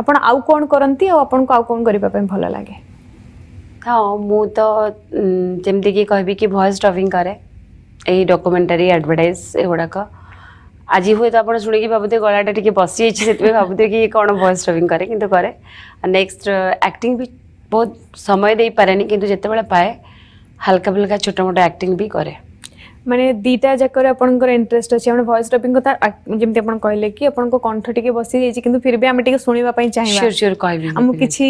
ଆପଣ ଆଉ କ'ଣ କରନ୍ତି ଆଉ ଆପଣଙ୍କୁ ଆଉ କ'ଣ କରିବା ପାଇଁ ଭଲ ଲାଗେ ହଁ ମୁଁ ତ ଯେମିତିକି କହିବି କି ଭଏସ୍ ଡବିଂ କରେ ଏଇ ଡକୁମେଣ୍ଟାରୀ ଆଡ଼ଭର୍ଟାଇଜ୍ ଏଗୁଡ଼ାକ ଆଜି ହୁଏତ ଆପଣ ଶୁଣିକି ଭାବୁଥିବେ ଗଳାଟା ଟିକେ ବସିଯାଇଛି ସେଥିପାଇଁ ଭାବୁଥିବେ କି କ'ଣ ଭଏସ୍ ଡବିଂ କରେ କିନ୍ତୁ କରେ ନେକ୍ସଟ ଆକ୍ଟିଂ ବି ବହୁତ ସମୟ ଦେଇପାରେନି କିନ୍ତୁ ଯେତେବେଳେ ପାଏ ହାଲକା ଫୁଲକା ଛୋଟ ମୋଟ ଆକ୍ଟିଂ ବି କରେ ମାନେ ଦୁଇଟା ଯାକରେ ଆପଣଙ୍କର ଇଣ୍ଟରେଷ୍ଟ ଅଛି ଆପଣ ଭଏସ୍ ଡବିଂ କଥା ଯେମିତି ଆପଣ କହିଲେ କି ଆପଣଙ୍କ କଣ୍ଠ ଟିକେ ବସିଯାଇଛି କିନ୍ତୁ ଫିର୍ ବି ଆମେ ଟିକେ ଶୁଣିବା ପାଇଁ ଚାହିଁବା ଆମକୁ କିଛି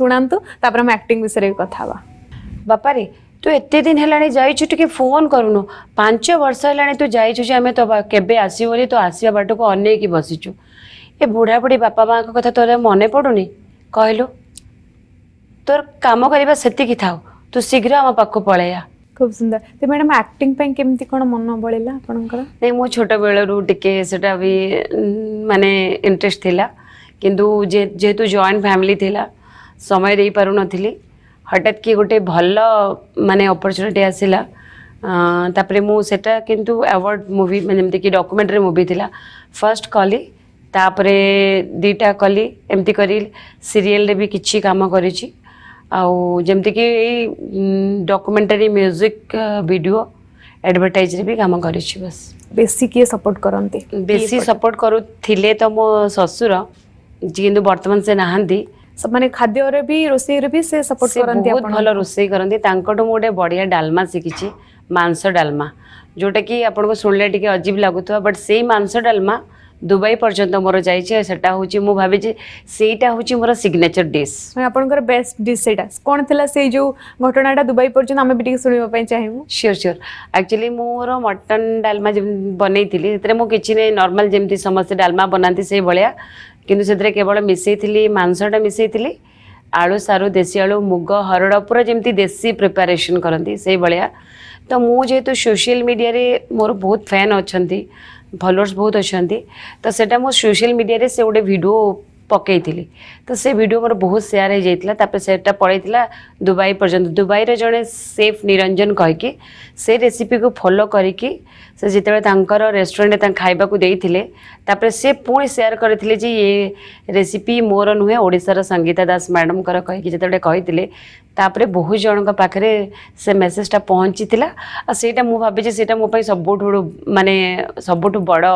ଶୁଣାନ୍ତୁ ତାପରେ ଆମେ ଆକ୍ଟିଂ ବିଷୟରେ ବି କଥା ହେବା ବାପାରେ ତୁ ଏତେ ଦିନ ହେଲାଣି ଯାଇଛୁ ଟିକେ ଫୋନ୍ କରୁନୁ ପାଞ୍ଚ ବର୍ଷ ହେଲାଣି ତୁ ଯାଇଛୁ ଯେ ଆମେ ତୋ କେବେ ଆସିବୁ ବୋଲି ତୋ ଆସିବା ବାଟକୁ ଅନେଇକି ବସିଛୁ ଏ ବୁଢ଼ାବୁଢ଼ୀ ବାପା ମାଆଙ୍କ କଥା ତୋର ମନେ ପଡ଼ୁନି କହିଲୁ ତୋର କାମ କରିବା ସେତିକି ଥାଉ ତୁ ଶୀଘ୍ର ଆମ ପାଖକୁ ପଳେଇବା ଖୁବ ସୁନ୍ଦର ତ ମ୍ୟାଡ଼ାମ୍ ଆକ୍ଟିଂ ପାଇଁ କେମିତି କ'ଣ ମନ ବଳିଲା ଆପଣଙ୍କର ନାଇଁ ମୋ ଛୋଟ ବେଳରୁ ଟିକେ ସେଟା ବି ମାନେ ଇଣ୍ଟରେଷ୍ଟ ଥିଲା କିନ୍ତୁ ଯେହେତୁ ଜଏଣ୍ଟ ଫ୍ୟାମିଲି ଥିଲା ସମୟ ଦେଇପାରୁନଥିଲି ହଠାତ୍ କି ଗୋଟେ ଭଲ ମାନେ ଅପରଚ୍ୟୁନିଟି ଆସିଲା ତାପରେ ମୁଁ ସେଟା କିନ୍ତୁ ଆୱାର୍ଡ଼ ମୁଭି ଯେମିତିକି ଡକୁମେଣ୍ଟାରୀ ମୁଭି ଥିଲା ଫାର୍ଷ୍ଟ କଲି ତାପରେ ଦୁଇଟା କଲି ଏମିତି କରି ସିରିଏଲରେ ବି କିଛି କାମ କରିଛି ଆଉ ଯେମିତିକି ଏଇ ଡକୁମେଣ୍ଟାରୀ ମ୍ୟୁଜିକ୍ ଭିଡ଼ିଓ ଆଡ଼ଭର୍ଟାଇଜ୍ରେ ବି କାମ କରିଛି ବାସ୍ ବେଶୀ କିଏ ସପୋର୍ଟ କରନ୍ତି ବେଶୀ ସପୋର୍ଟ କରୁଥିଲେ ତ ମୋ ଶ୍ୱଶୁର କିନ୍ତୁ ବର୍ତ୍ତମାନ ସେ ନାହାନ୍ତି ମାନେ ଖାଦ୍ୟରେ ବି ରୋଷେଇରେ ବି ସେ ସପୋର୍ଟ କରନ୍ତି ବହୁତ ଭଲ ରୋଷେଇ କରନ୍ତି ତାଙ୍କଠୁ ମୁଁ ଗୋଟେ ବଢ଼ିଆ ଡାଲମା ଶିଖିଛି ମାଂସ ଡାଲମା ଯେଉଁଟାକି ଆପଣଙ୍କୁ ଶୁଣିଲେ ଟିକେ ଅଜୀବ ଲାଗୁଥିବ ବଟ୍ ସେଇ ମାଂସ ଡାଲମା ଦୁବାଇ ପର୍ଯ୍ୟନ୍ତ ମୋର ଯାଇଛି ସେଟା ହେଉଛି ମୁଁ ଭାବେ ଯେ ସେଇଟା ହେଉଛି ମୋର ସିଗ୍ନେଚର ଡିସ୍ ଆପଣଙ୍କର ବେଷ୍ଟ ଡିସ୍ ସେଇଟା କ'ଣ ଥିଲା ସେଇ ଯେଉଁ ଘଟଣାଟା ଦୁବାଇ ପର୍ଯ୍ୟନ୍ତ ଆମେ ବି ଟିକେ ଶୁଣିବା ପାଇଁ ଚାହିଁବୁ ସିଓର ସିଓର ଆକ୍ଚୁଆଲି ମୋର ମଟନ୍ ଡାଲମା ଯେମିତି ବନେଇଥିଲି ସେଥିରେ ମୁଁ କିଛି ନାହିଁ ନର୍ମାଲ ଯେମିତି ସମସ୍ତେ ଡାଲମା ବନାନ୍ତି ସେଇଭଳିଆ କିନ୍ତୁ ସେଥିରେ କେବଳ ମିଶାଇଥିଲି ମାଂସଟା ମିଶାଇଥିଲି ଆଳୁ ସାରୁ ଦେଶୀ ଆଳୁ ମୁଗ ହରଡ଼ ପୁରା ଯେମିତି ଦେଶୀ ପ୍ରିପାରେସନ୍ କରନ୍ତି ସେଇଭଳିଆ ତ ମୁଁ ଯେହେତୁ ସୋସିଆଲ ମିଡ଼ିଆରେ ମୋର ବହୁତ ଫ୍ୟାନ୍ ଅଛନ୍ତି ଫଲୋଅର୍ସ ବହୁତ ଅଛନ୍ତି ତ ସେଇଟା ମୁଁ ସୋସିଆଲ ମିଡ଼ିଆରେ ସେ ଗୋଟେ ଭିଡ଼ିଓ ପକାଇଥିଲି ତ ସେ ଭିଡ଼ିଓ ମୋର ବହୁତ ସେୟାର ହେଇଯାଇଥିଲା ତାପରେ ସେଟା ପଳାଇଥିଲା ଦୁବାଇ ପର୍ଯ୍ୟନ୍ତ ଦୁବାଇର ଜଣେ ସେଫ୍ ନିରଞ୍ଜନ କହିକି ସେ ରେସିପିକୁ ଫଲୋ କରିକି ସେ ଯେତେବେଳେ ତାଙ୍କର ରେଷ୍ଟୁରାଣ୍ଟରେ ତାଙ୍କୁ ଖାଇବାକୁ ଦେଇଥିଲେ ତାପରେ ସେ ପୁଣି ସେୟାର କରିଥିଲେ ଯେ ଏ ରେସିପି ମୋର ନୁହେଁ ଓଡ଼ିଶାର ସଙ୍ଗୀତା ଦାସ ମ୍ୟାଡ଼ାମଙ୍କର କହିକି ଯେତେବେଳେ କହିଥିଲେ ତାପରେ ବହୁତ ଜଣଙ୍କ ପାଖରେ ସେ ମେସେଜଟା ପହଞ୍ଚିଥିଲା ଆଉ ସେଇଟା ମୁଁ ଭାବିଛି ସେଇଟା ମୋ ପାଇଁ ସବୁଠୁ ମାନେ ସବୁଠୁ ବଡ଼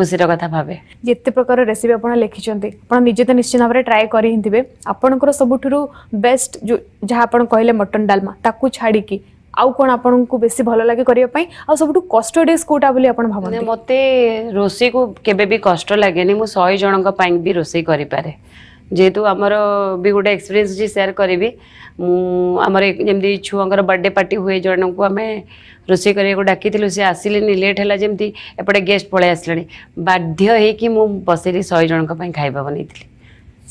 ଖୁସିର କଥା ଭାବେ ଯେତେ ପ୍ରକାର ରେସିପି ଆପଣ ଲେଖିଛନ୍ତି ଆପଣ ନିଜେ ତ ନିଶ୍ଚିତ ଭାବରେ ଟ୍ରାଏ କରି ହିଁ ଥିବେ ଆପଣଙ୍କର ସବୁଠାରୁ ବେଷ୍ଟ ଯେଉଁ ଯାହା ଆପଣ କହିଲେ ମଟନ ଡାଲମା ତାକୁ ଛାଡ଼ିକି ଆଉ କ'ଣ ଆପଣଙ୍କୁ ବେଶୀ ଭଲ ଲାଗେ କରିବା ପାଇଁ ଆଉ ସବୁଠୁ କଷ୍ଟ ଡିସ୍ କେଉଁଟା ବୋଲି ଆପଣ ଭାବନ୍ତି ମୋତେ ରୋଷେଇକୁ କେବେ ବି କଷ୍ଟ ଲାଗେନି ମୁଁ ଶହେ ଜଣଙ୍କ ପାଇଁ ବି ରୋଷେଇ କରିପାରେ ଯେହେତୁ ଆମର ବି ଗୋଟେ ଏକ୍ସପିରିଏନ୍ସ ଅଛି ସେୟାର କରିବି ମୁଁ ଆମର ଯେମିତି ଛୁଆଙ୍କର ବର୍ଥଡେ ପାର୍ଟି ହୁଏ ଜଣଙ୍କୁ ଆମେ ରୋଷେଇ କରିବାକୁ ଡାକିଥିଲୁ ସେ ଆସିଲେନି ଲେଟ୍ ହେଲା ଯେମିତି ଏପଟେ ଗେଷ୍ଟ ପଳେଇ ଆସିଲେଣି ବାଧ୍ୟ ହେଇକି ମୁଁ ବସେଇଲି ଶହେ ଜଣଙ୍କ ପାଇଁ ଖାଇବା ବନେଇଥିଲି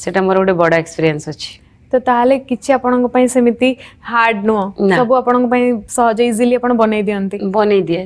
ସେଟା ମୋର ଗୋଟେ ବଡ଼ ଏକ୍ସପିରିଏନ୍ସ ଅଛି ତ ତାହେଲେ କିଛି ଆପଣଙ୍କ ପାଇଁ ସେମିତି ହାର୍ଡ଼ ନୁହଁ ସବୁ ଆପଣଙ୍କ ପାଇଁ ସହଜ ଇଜିଲି ଆପଣ ବନେଇ ଦିଅନ୍ତି ବନେଇ ଦିଏ